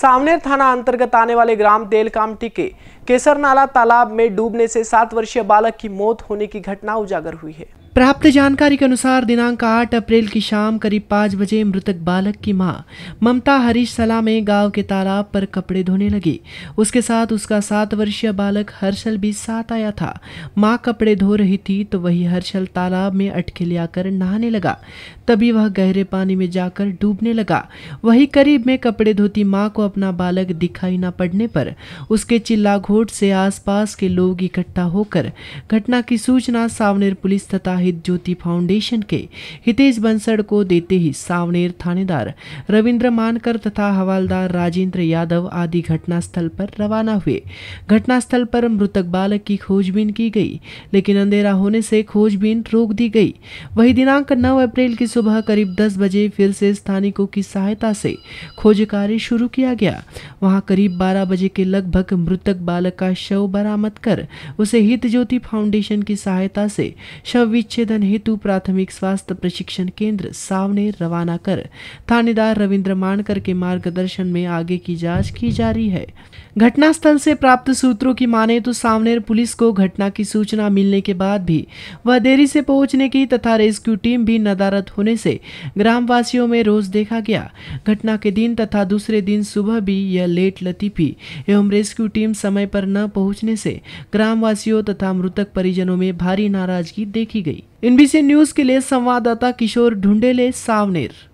सावनेर थाना अंतर्गत आने वाले ग्राम तेलकामटी के केसरनाला तालाब में डूबने से सात वर्षीय बालक की मौत होने की घटना उजागर हुई है प्राप्त जानकारी के अनुसार दिनांक 8 अप्रैल की शाम करीब पाँच बजे मृतक बालक की मां ममता हरीश सला में गांव के तालाब पर कपड़े धोने लगी उसके साथ उसका सात वर्षीय बालक हर्षल भी साथ आया था मां कपड़े धो रही थी तो वही हर्षल तालाब में अटके आकर नहाने लगा तभी वह गहरे पानी में जाकर डूबने लगा वही करीब में कपड़े धोती माँ को अपना बालक दिखाई न पड़ने पर उसके चिल्लाघोट से आसपास के लोग इकट्ठा होकर घटना की सूचना सावनेर पुलिस तथा शाहिद ज्योति फाउंडेशन के हितेश बंसड़ को देते ही सावनेर थानेदार रविंद्र मानकर तथा हवालदार राजेंद्र यादव आदि घटनास्थल पर रवाना हुए घटनास्थल पर मृतक बालक की खोजबीन की गई लेकिन अंधेरा होने से खोजबीन रोक दी गई वही दिनांक नौ अप्रैल की सुबह करीब दस बजे फिर से स्थानिकों की सहायता से खोज कार्य शुरू किया गया वहां करीब बारह बजे के लगभग मृतक बालक का शव बरामद कर उसे हित ज्योति फाउंडेशन की सहायता से शव विच्छेदन हेतु प्राथमिक स्वास्थ्य प्रशिक्षण केंद्र सावनेर रवाना कर थानेदार रविंद्र मानकर के मार्गदर्शन में आगे की जांच की जा रही है घटनास्थल से प्राप्त सूत्रों की माने तो सावनेर पुलिस को घटना की सूचना मिलने के बाद भी वह देरी से पहुंचने की तथा रेस्क्यू टीम भी नदारत होने से ग्रामवासियों में रोज देखा गया घटना के दिन तथा दूसरे दिन सुबह भी यह लेट लतीफी एवं रेस्क्यू टीम समय पर न पहुंचने से ग्रामवासियों तथा मृतक परिजनों में भारी नाराजगी देखी गई एनबीसी न्यूज के लिए संवाददाता किशोर ढूंढेले सावनेर